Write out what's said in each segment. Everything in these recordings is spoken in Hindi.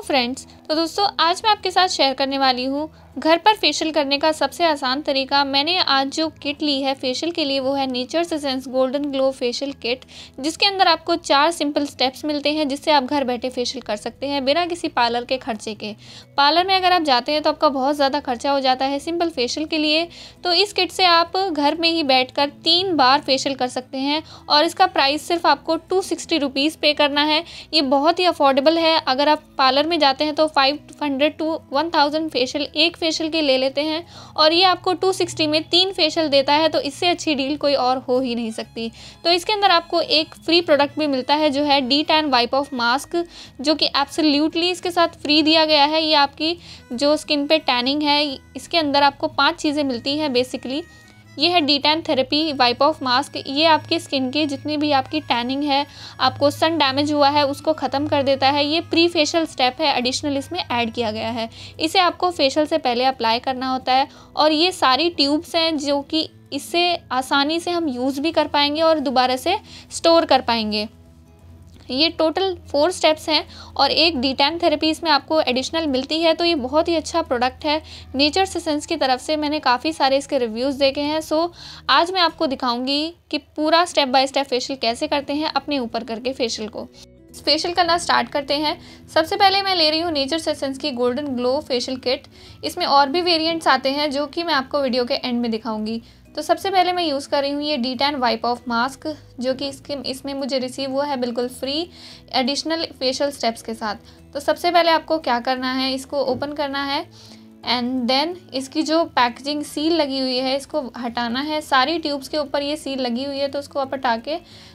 हूँ फ्रेंड्स तो दोस्तों आज मैं आपके साथ शेयर करने वाली हूँ घर पर फेशियल करने का सबसे आसान तरीका मैंने आज जो किट ली है फेशियल के लिए वो है Nature's Essence golden glow facial kit जिसके अंदर आपको चार सिंपल स्टेप्स मिलते हैं जिससे आप घर बैठे फेशियल कर सकते हैं बिना किसी पार्लर के खर्चे के पार्लर में अगर आप जाते हैं तो आपका बहुत ज़्यादा खर्चा हो जाता है सिंपल फेशियल के लिए तो इस किट से आप घर में ही बैठ कर तीन बार फेशियल कर सकते हैं और इसका प्राइस सिर्फ आपको टू सिक्सटी पे करना है ये बहुत ही अफोर्डेबल है अगर आप पार्लर में जाते हैं तो 500 टू 1000 फेशियल एक फेशियल के ले लेते हैं और ये आपको 260 में तीन फेशियल देता है तो इससे अच्छी डील कोई और हो ही नहीं सकती तो इसके अंदर आपको एक फ्री प्रोडक्ट भी मिलता है जो है de tan wipe off mask जो कि एब्सोल्यूटली इसके साथ फ्री दिया गया है ये आपकी जो स्किन पे टैनिंग है इसके अंदर आपको पाँच चीज़ें मिलती हैं बेसिकली ये है de tan therapy wipe off mask ये आपकी स्किन की जितनी भी आपकी टैनिंग है आपको सन डैमेज हुआ है उसको ख़त्म कर देता है ये प्री फेशियल स्टेप है एडिशनल इसमें ऐड किया गया है इसे आपको फेशियल से पहले अप्लाई करना होता है और ये सारी ट्यूब्स हैं जो कि इससे आसानी से हम यूज़ भी कर पाएंगे और दोबारा से स्टोर कर पाएंगे ये टोटल फोर स्टेप्स हैं और एक डी टैम थेरेपी इसमें आपको एडिशनल मिलती है तो ये बहुत ही अच्छा प्रोडक्ट है नेचर सेसेंस की तरफ से मैंने काफ़ी सारे इसके रिव्यूज़ देखे हैं सो आज मैं आपको दिखाऊंगी कि पूरा स्टेप बाय स्टेप फेशियल कैसे करते हैं अपने ऊपर करके फेशियल को फेशियल करना स्टार्ट करते हैं सबसे पहले मैं ले रही हूँ नेचर सेसेंस की गोल्डन ग्लो फेशियल किट इसमें और भी वेरियंट्स आते हैं जो कि मैं आपको वीडियो के एंड में दिखाऊंगी तो सबसे पहले मैं यूज़ कर रही हूँ ये de tan wipe off mask जो कि इसके इसमें मुझे रिसीव हुआ है बिल्कुल फ्री एडिशनल फेशियल स्टेप्स के साथ तो सबसे पहले आपको क्या करना है इसको ओपन करना है एंड देन इसकी जो पैकेजिंग सील लगी हुई है इसको हटाना है सारी ट्यूब्स के ऊपर ये सील लगी हुई है तो उसको आप हटा के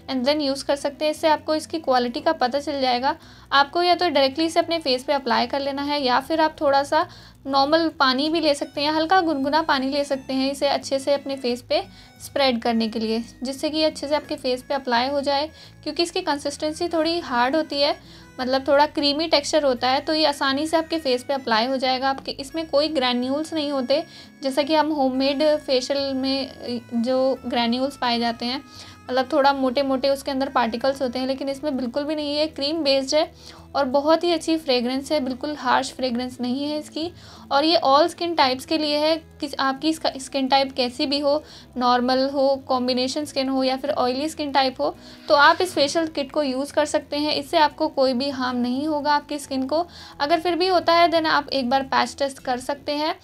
एंड देन यूज़ कर सकते हैं इससे आपको इसकी क्वालिटी का पता चल जाएगा आपको या तो डायरेक्टली इसे अपने फेस पे अप्लाई कर लेना है या फिर आप थोड़ा सा नॉर्मल पानी भी ले सकते हैं हल्का गुनगुना पानी ले सकते हैं इसे अच्छे से अपने फेस पे स्प्रेड करने के लिए जिससे कि अच्छे से आपके फेस पे अप्लाई हो जाए क्योंकि इसकी कंसिस्टेंसी थोड़ी हार्ड होती है मतलब थोड़ा क्रीमी टेक्सचर होता है तो ये आसानी से आपके फेस पे अप्लाई हो जाएगा आपके इसमें कोई ग्रैन्यूल्स नहीं होते जैसा कि हम होममेड फेशियल में जो ग्रैन्यूल्स पाए जाते हैं मतलब थोड़ा मोटे मोटे उसके अंदर पार्टिकल्स होते हैं लेकिन इसमें बिल्कुल भी नहीं है क्रीम बेस्ड है और बहुत ही अच्छी फ्रेगरेंस है बिल्कुल हार्श फ्रेगरेंस नहीं है इसकी और ये ऑल स्किन टाइप्स के लिए है कि आपकी स्किन टाइप कैसी भी हो नॉर्मल हो कॉम्बिनेशन स्किन हो या फिर ऑयली स्किन टाइप हो तो आप इस फेशियल किट को यूज़ कर सकते हैं इससे आपको कोई भी हार्म नहीं होगा आपकी स्किन को अगर फिर भी होता है देन आप एक बार पैच टेस्ट कर सकते हैं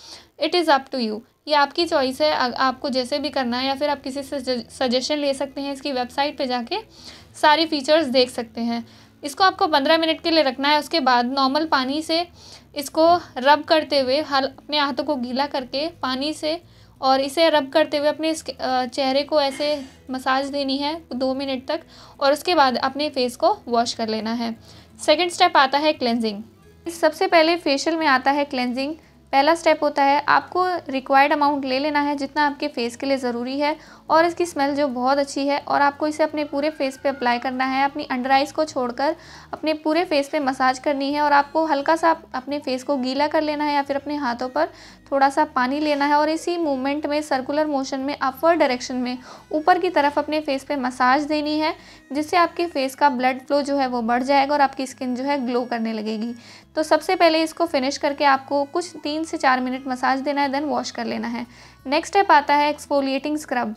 it is up to you ये आपकी चॉइस है आपको जैसे भी करना है या फिर आप किसी से सजेशन ले सकते हैं इसकी वेबसाइट पे जाके सारी फीचर्स देख सकते हैं इसको आपको पंद्रह मिनट के लिए रखना है उसके बाद नॉर्मल पानी से इसको रब करते हुए हल अपने हाथों को गीला करके पानी से और इसे रब करते हुए अपने चेहरे को ऐसे मसाज देनी है दो मिनट तक और उसके बाद अपने फेस को वॉश कर लेना है सेकेंड स्टेप आता है क्लेंजिंग सबसे पहले फेशियल में आता है क्लेंजिंग पहला स्टेप होता है आपको रिक्वायर्ड अमाउंट ले लेना है जितना आपके फेस के लिए ज़रूरी है और इसकी स्मेल जो बहुत अच्छी है और आपको इसे अपने पूरे फेस पे अप्लाई करना है अपनी अंडर आइज़ को छोड़कर अपने पूरे फेस पे मसाज करनी है और आपको हल्का सा अपने फेस को गीला कर लेना है या फिर अपने हाथों पर थोड़ा सा पानी लेना है और इसी मूवमेंट में सर्कुलर मोशन में अपवर्ड डायरेक्शन में ऊपर की तरफ अपने फेस पे मसाज देनी है जिससे आपके फेस का ब्लड फ्लो जो है वो बढ़ जाएगा और आपकी स्किन जो है ग्लो करने लगेगी तो सबसे पहले इसको फिनिश करके आपको कुछ तीन से चार मिनट मसाज देना है देन वॉश कर लेना है नेक्स्ट स्टेप आता है एक्सफोलिएटिंग स्क्रब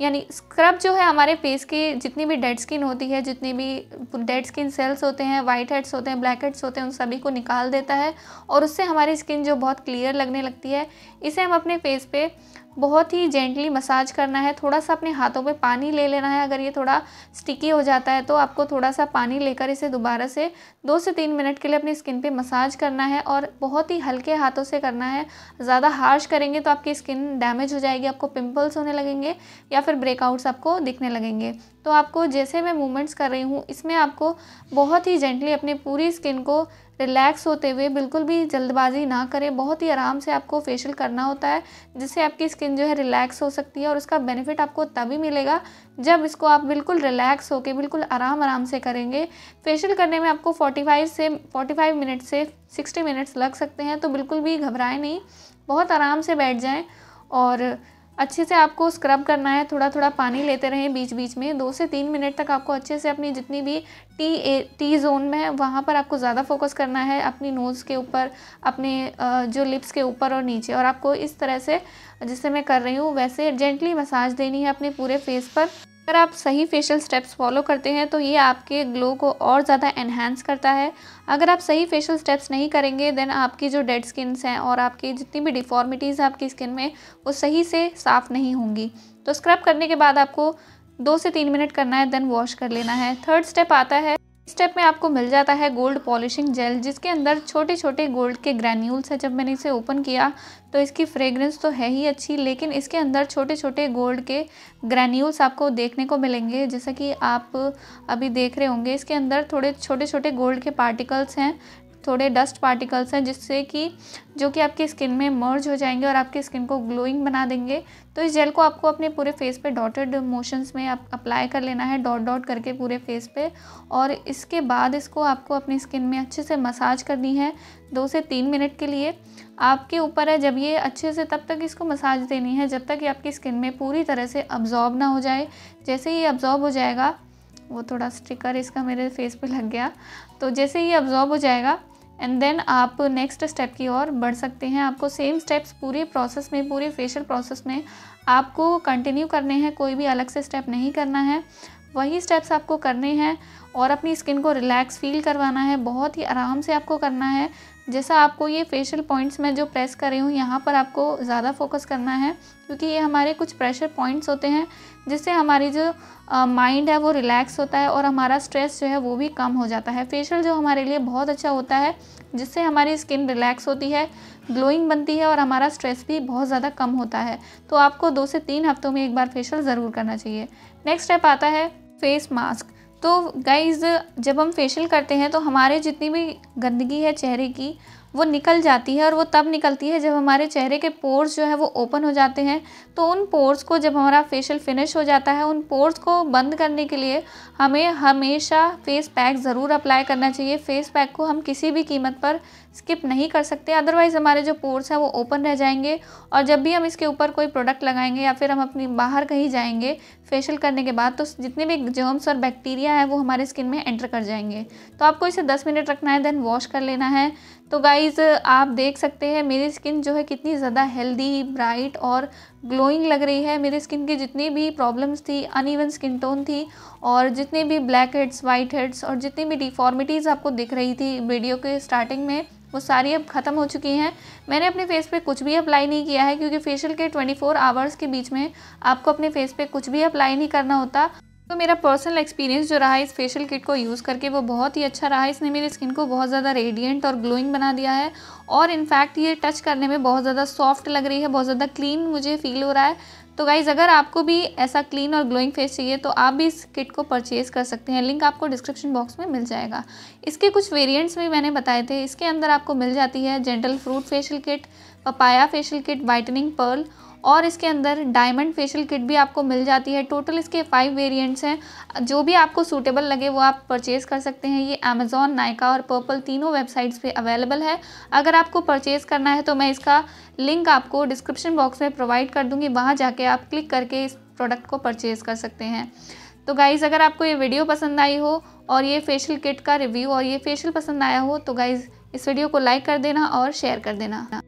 यानी स्क्रब जो है हमारे फेस की जितनी भी डेड स्किन होती है जितनी भी डेड स्किन सेल्स होते हैं वाइट हेड्स होते हैं ब्लैक हेड्स होते हैं उन सभी को निकाल देता है और उससे हमारी स्किन जो बहुत क्लियर लगने लगती है इसे हम अपने फेस पे बहुत ही जेंटली मसाज करना है थोड़ा सा अपने हाथों पे पानी ले लेना है अगर ये थोड़ा स्टिकी हो जाता है तो आपको थोड़ा सा पानी लेकर इसे दोबारा से दो से तीन मिनट के लिए अपनी स्किन पे मसाज करना है और बहुत ही हल्के हाथों से करना है ज़्यादा हार्श करेंगे तो आपकी स्किन डैमेज हो जाएगी आपको पिम्पल्स होने लगेंगे या फिर ब्रेकआउट्स आपको दिखने लगेंगे तो आपको जैसे मैं मूवमेंट्स कर रही हूँ इसमें आपको बहुत ही जेंटली अपनी पूरी स्किन को रिलैक्स होते हुए बिल्कुल भी जल्दबाजी ना करें बहुत ही आराम से आपको फेशियल करना होता है जिससे आपकी स्किन जो है रिलैक्स हो सकती है और उसका बेनिफिट आपको तभी मिलेगा जब इसको आप बिल्कुल रिलैक्स होकर बिल्कुल आराम आराम से करेंगे फेशियल करने में आपको 45 से 45 मिनट से 60 मिनट्स लग सकते हैं तो बिल्कुल भी घबराएं नहीं बहुत आराम से बैठ जाएँ और अच्छे से आपको स्क्रब करना है थोड़ा थोड़ा पानी लेते रहें बीच बीच में दो से तीन मिनट तक आपको अच्छे से अपनी जितनी भी टी ए टी जोन में है वहाँ पर आपको ज़्यादा फोकस करना है अपनी नोज़ के ऊपर अपने जो लिप्स के ऊपर और नीचे और आपको इस तरह से जैसे मैं कर रही हूँ वैसे जेंटली मसाज देनी है अपने पूरे फेस पर अगर आप सही फेशियल स्टेप्स फॉलो करते हैं तो ये आपके ग्लो को और ज़्यादा एनहेंस करता है अगर आप सही फेशियल स्टेप्स नहीं करेंगे देन आपकी जो डेड स्किन्स हैं और आपकी जितनी भी डिफॉर्मिटीज़ हैं आपकी स्किन में वो सही से साफ़ नहीं होंगी तो स्क्रब करने के बाद आपको दो से तीन मिनट करना है देन वॉश कर लेना है थर्ड स्टेप आता है स्टेप में आपको मिल जाता है गोल्ड पॉलिशिंग जेल जिसके अंदर छोटे छोटे गोल्ड के ग्रैन्यूल्स हैं जब मैंने इसे ओपन किया तो इसकी फ्रेग्रेंस तो है ही अच्छी लेकिन इसके अंदर छोटे छोटे गोल्ड के ग्रैन्यूल्स आपको देखने को मिलेंगे जैसा कि आप अभी देख रहे होंगे इसके अंदर थोड़े छोटे छोटे गोल्ड के पार्टिकल्स हैं थोड़े डस्ट पार्टिकल्स हैं जिससे कि जो कि आपकी स्किन में मर्ज हो जाएंगे और आपकी स्किन को ग्लोइंग बना देंगे तो इस जेल को आपको अपने पूरे फेस पे डॉटेड मोशंस में आप अप्लाई कर लेना है डॉट डॉट करके पूरे फेस पे और इसके बाद इसको आपको अपनी स्किन में अच्छे से मसाज करनी है दो से तीन मिनट के लिए आपके ऊपर है जब ये अच्छे से तब तक इसको मसाज देनी है जब तक ये आपकी स्किन में पूरी तरह से अब्जॉर्ब ना हो जाए जैसे ही अब्जॉर्ब हो जाएगा वो थोड़ा स्टिकर इसका मेरे फेस पे लग गया तो जैसे ही अब्जॉर्ब हो जाएगा एंड देन आप नेक्स्ट स्टेप की ओर बढ़ सकते हैं आपको सेम स्टेप्स पूरे प्रोसेस में पूरे फेशियल प्रोसेस में आपको कंटिन्यू करने हैं कोई भी अलग से स्टेप नहीं करना है वही स्टेप्स आपको करने हैं और अपनी स्किन को रिलैक्स फील करवाना है बहुत ही आराम से आपको करना है जैसा आपको ये फेशियल पॉइंट्स मैं जो प्रेस कर रही हूँ यहाँ पर आपको ज़्यादा फोकस करना है क्योंकि ये हमारे कुछ प्रेशर पॉइंट्स होते हैं जिससे हमारी जो माइंड है वो रिलैक्स होता है और हमारा स्ट्रेस जो है वो भी कम हो जाता है फेशियल जो हमारे लिए बहुत अच्छा होता है जिससे हमारी स्किन रिलैक्स होती है ग्लोइंग बनती है और हमारा स्ट्रेस भी बहुत ज़्यादा कम होता है तो आपको दो से तीन हफ्तों में एक बार फेशियल ज़रूर करना चाहिए नेक्स्ट स्टेप आता है फेस मास्क तो गाइज़ जब हम फेशियल करते हैं तो हमारे जितनी भी गंदगी है चेहरे की वो निकल जाती है और वो तब निकलती है जब हमारे चेहरे के पोर्स जो है वो ओपन हो जाते हैं तो उन पोर्स को जब हमारा फेशियल फिनिश हो जाता है उन पोर्स को बंद करने के लिए हमें हमेशा फेस पैक ज़रूर अप्लाई करना चाहिए फेस पैक को हम किसी भी कीमत पर स्किप नहीं कर सकते अदरवाइज़ हमारे जो पोर्स हैं वो ओपन रह जाएंगे और जब भी हम इसके ऊपर कोई प्रोडक्ट लगाएंगे या फिर हम अपनी बाहर कहीं जाएंगे फेशियल करने के बाद तो जितने भी जर्म्स और बैक्टीरिया है वो हमारे स्किन में एंटर कर जाएंगे तो आपको इसे 10 मिनट रखना है देन वॉश कर लेना है तो गाइज़ आप देख सकते हैं मेरी स्किन जो है कितनी ज़्यादा हेल्दी ब्राइट और ग्लोइंग लग रही है मेरे स्किन की जितनी भी प्रॉब्लम्स थी अनइवन स्किन टोन थी और जितने भी ब्लैक हेड्स वाइट हेड्स और जितनी भी डिफॉर्मिटीज़ आपको दिख रही थी वीडियो के स्टार्टिंग में वो सारी अब ख़त्म हो चुकी हैं मैंने अपने फेस पे कुछ भी अप्लाई नहीं किया है क्योंकि फेशियल के 24 आवर्स के बीच में आपको अपने फेस पे कुछ भी अप्लाई नहीं करना होता तो मेरा पर्सनल एक्सपीरियंस जो रहा है इस फेशियल किट को यूज़ करके वो बहुत ही अच्छा रहा इसने मेरी स्किन को बहुत ज़्यादा रेडिएंट और ग्लोइंग बना दिया है और इनफैक्ट ये टच करने में बहुत ज़्यादा सॉफ्ट लग रही है बहुत ज़्यादा क्लीन मुझे फील हो रहा है तो गाइज़ अगर आपको भी ऐसा क्लीन और ग्लोइंग फेस चाहिए तो आप भी इस किट को परचेज़ कर सकते हैं लिंक आपको डिस्क्रिप्शन बॉक्स में मिल जाएगा इसके कुछ वेरिएंट्स भी मैंने बताए थे इसके अंदर आपको मिल जाती है gentle fruit facial kit papaya facial kit whitening pearl और इसके अंदर डायमंड फेशियल किट भी आपको मिल जाती है टोटल इसके फाइव वेरिएंट्स हैं जो भी आपको सूटेबल लगे वो आप परचेज कर सकते हैं ये अमेज़ॉन नायका और पर्पल तीनों वेबसाइट्स पे अवेलेबल है अगर आपको परचेज करना है तो मैं इसका लिंक आपको डिस्क्रिप्शन बॉक्स में प्रोवाइड कर दूँगी वहाँ जाके आप क्लिक करके इस प्रोडक्ट को परचेज़ कर सकते हैं तो गाइज़ अगर आपको ये वीडियो पसंद आई हो और ये फेशियल किट का रिव्यू और ये फेशियल पसंद आया हो तो गाइज़ इस वीडियो को लाइक कर देना और शेयर कर देना